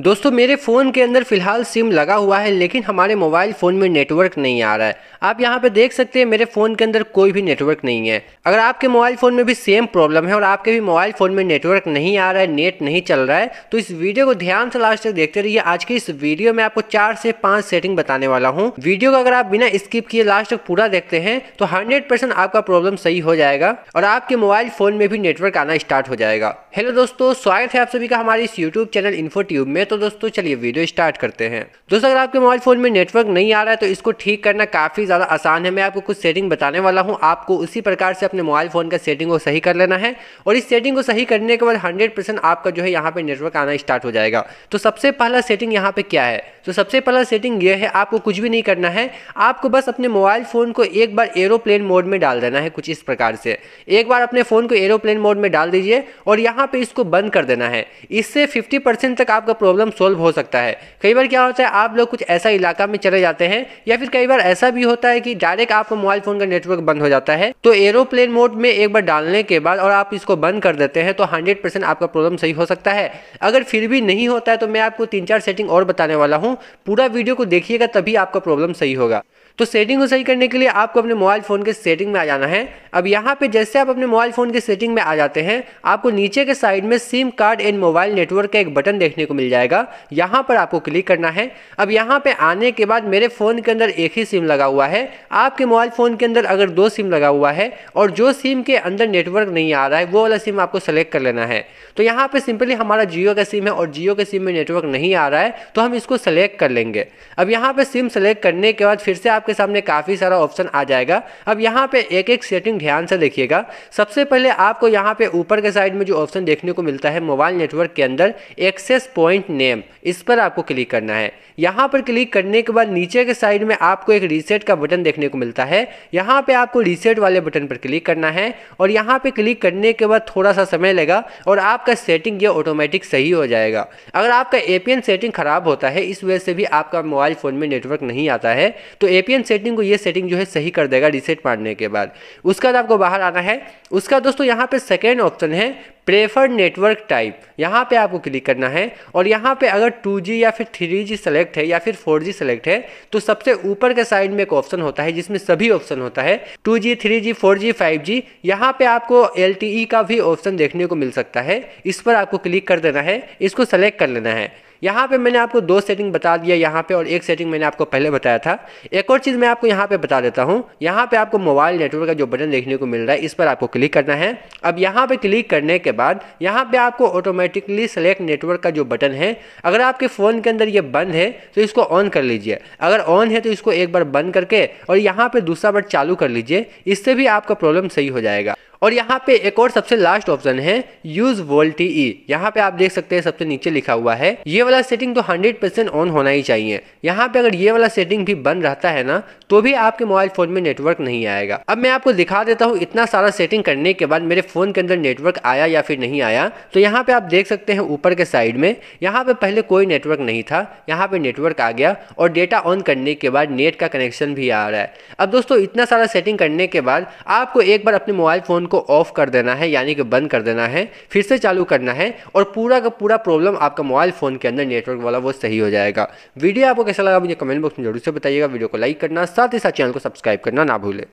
दोस्तों मेरे फ़ोन के अंदर फ़िलहाल सिम लगा हुआ है लेकिन हमारे मोबाइल फ़ोन में नेटवर्क नहीं आ रहा है आप यहाँ पे देख सकते हैं मेरे फ़ोन के अंदर कोई भी नेटवर्क नहीं है अगर आपके मोबाइल फ़ोन में भी सेम प्रॉब्लम है और आपके भी मोबाइल फ़ोन में नेटवर्क नहीं आ रहा है नेट नहीं चल रहा है तो इस वीडियो को ध्यान से लास्ट तक देखते रहिए आज की इस वीडियो में आपको चार से पाँच सेटिंग बताने वाला हूँ वीडियो को अगर आप बिना स्किप किए लास्ट तक पूरा देखते हैं तो हंड्रेड आपका प्रॉब्लम सही हो जाएगा और आपके मोबाइल फ़ोन में भी नेटवर्क आना स्टार्ट हो जाएगा हेलो दोस्तों स्वागत है आप सभी का हमारे इस यूट्यूब चैनल इन्फो में में तो दोस्तों चलिए वीडियो स्टार्ट करते हैं दोस्तों अगर आपके मोबाइल फोन में नेटवर्क नहीं आ रहा है तो इसको ठीक करना काफ़ी ज़्यादा आसान है मैं आपको कुछ सेटिंग बताने वाला हूँ आपको उसी प्रकार से अपने मोबाइल फोन का सेटिंग को सही कर लेना है और इस सेटिंग को सही करने के बाद हंड्रेड आपका जो है यहाँ पे नेटवर्क आना स्टार्ट हो जाएगा तो सबसे पहला सेटिंग यहाँ पे क्या है तो सबसे पहला सेटिंग यह है आपको कुछ भी नहीं करना है आपको बस अपने मोबाइल फ़ोन को एक बार एरोप्लेन मोड में डाल देना है कुछ इस प्रकार से एक बार अपने फ़ोन को एरोप्लेन मोड में डाल दीजिए और यहाँ पे इसको बंद कर देना है इससे 50 परसेंट तक आपका प्रॉब्लम सॉल्व हो सकता है कई बार क्या होता है आप लोग कुछ ऐसा इलाका में चले जाते हैं या फिर कई बार ऐसा भी होता है कि डायरेक्ट आपका मोबाइल फ़ोन का नेटवर्क बंद हो जाता है तो एरोप्लेन मोड में एक बार डालने के बाद और आप इसको बंद कर देते हैं तो हंड्रेड परसेंट आपका प्रॉब्लम सही हो सकता है अगर फिर भी नहीं होता है तो मैं आपको तीन चार सेटिंग और बताने वाला हूँ पूरा वीडियो को देखिएगा तभी आपका प्रॉब्लम सही होगा तो सेटिंग को सही करने के लिए आपको अपने मोबाइल फ़ोन के सेटिंग में आ जाना है अब यहाँ पे जैसे आप अपने मोबाइल फ़ोन के सेटिंग में आ जाते हैं आपको नीचे के साइड में SIM card and mobile network का एक बटन देखने को मिल जाएगा यहाँ पर आपको क्लिक करना है अब यहाँ पे आने के बाद मेरे फ़ोन के अंदर एक ही सिम लगा हुआ है आपके मोबाइल फ़ोन के अंदर अगर दो सिम लगा हुआ है और जो सिम के अंदर नेटवर्क नहीं आ रहा है वो वाला सिम आपको सेलेक्ट कर लेना है तो यहाँ पर सिंपली हमारा जियो का सिम है और जियो के सिम में नेटवर्क नहीं आ रहा है तो हम इसको सेलेक्ट कर लेंगे अब यहाँ पर सिम सेलेक्ट करने के बाद फिर से आप आपके सामने काफ़ी सारा ऑप्शन आ जाएगा अब यहाँ पे एक एक सेटिंग ध्यान से देखिएगा सबसे पहले आपको यहाँ पे ऊपर के साइड में जो ऑप्शन देखने को मिलता है मोबाइल नेटवर्क के अंदर एक्सेस पॉइंट नेम इस पर आपको क्लिक करना है यहाँ पर क्लिक करने के बाद नीचे के साइड में आपको एक रीसेट का बटन देखने को मिलता है यहाँ पे आपको रीसेट वाले बटन पर क्लिक करना है और यहाँ पे क्लिक करने के बाद थोड़ा सा समय लेगा और आपका सेटिंग ये ऑटोमेटिक सही हो जाएगा अगर आपका एपीएन सेटिंग खराब होता है इस वजह से भी आपका मोबाइल फ़ोन में नेटवर्क नहीं आता है तो एपीएन एसपीएन सेटिंग को ये सेटिंग जो है सही कर देगा रिसेट मारने के बाद उसके बाद आपको बाहर आना है उसका दोस्तों यहाँ पे सेकेंड ऑप्शन है प्रेफर्ड नेटवर्क टाइप यहाँ पे आपको क्लिक करना है और यहाँ पे अगर 2G या फिर 3G सेलेक्ट है या फिर 4G सेलेक्ट है तो सबसे ऊपर के साइड में एक ऑप्शन होता है जिसमें सभी ऑप्शन होता है 2G, 3G, 4G, 5G जी फाइव यहाँ पर आपको LTE का भी ऑप्शन देखने को मिल सकता है इस पर आपको क्लिक कर देना है इसको सेलेक्ट कर लेना है यहाँ पे मैंने आपको दो सेटिंग बता दिया यहाँ पे और एक सेटिंग मैंने आपको पहले बताया था एक और चीज़ मैं आपको यहाँ पे बता देता हूँ यहाँ पे आपको मोबाइल नेटवर्क का जो बटन देखने को मिल रहा है इस पर आपको क्लिक करना है अब यहाँ पे क्लिक करने के बाद यहाँ पे आपको ऑटोमेटिकली सेलेक्ट नेटवर्क का जो बटन है अगर आपके फ़ोन के अंदर ये बंद है तो इसको ऑन कर लीजिए अगर ऑन है तो इसको एक बार बंद करके और यहाँ पर दूसरा बार चालू कर लीजिए इससे भी आपका प्रॉब्लम सही हो जाएगा और यहाँ पे एक और सबसे लास्ट ऑप्शन है यूज वोल्ट ई यहाँ पे आप देख सकते हैं सबसे नीचे लिखा हुआ है ये वाला सेटिंग तो 100% परसेंट ऑन होना ही चाहिए यहाँ पे अगर ये वाला सेटिंग भी बंद रहता है ना तो भी आपके मोबाइल फोन में नेटवर्क नहीं आएगा अब मैं आपको दिखा देता हूँ इतना सारा सेटिंग करने के बाद मेरे फोन के अंदर नेटवर्क आया या फिर नहीं आया तो यहाँ पे आप देख सकते हैं ऊपर के साइड में यहाँ पे पहले कोई नेटवर्क नहीं था यहाँ पे नेटवर्क आ गया और डेटा ऑन करने के बाद नेट का कनेक्शन भी आ रहा है अब दोस्तों इतना सारा सेटिंग करने के बाद आपको एक बार अपने मोबाइल फोन को ऑफ़ कर देना है यानी कि बंद कर देना है फिर से चालू करना है और पूरा का पूरा प्रॉब्लम आपका मोबाइल फ़ोन के अंदर नेटवर्क वाला वो सही हो जाएगा वीडियो आपको कैसा लगा मुझे कमेंट बॉक्स में जरूर से बताइएगा वीडियो को लाइक करना साथ ही साथ चैनल को सब्सक्राइब करना ना भूलें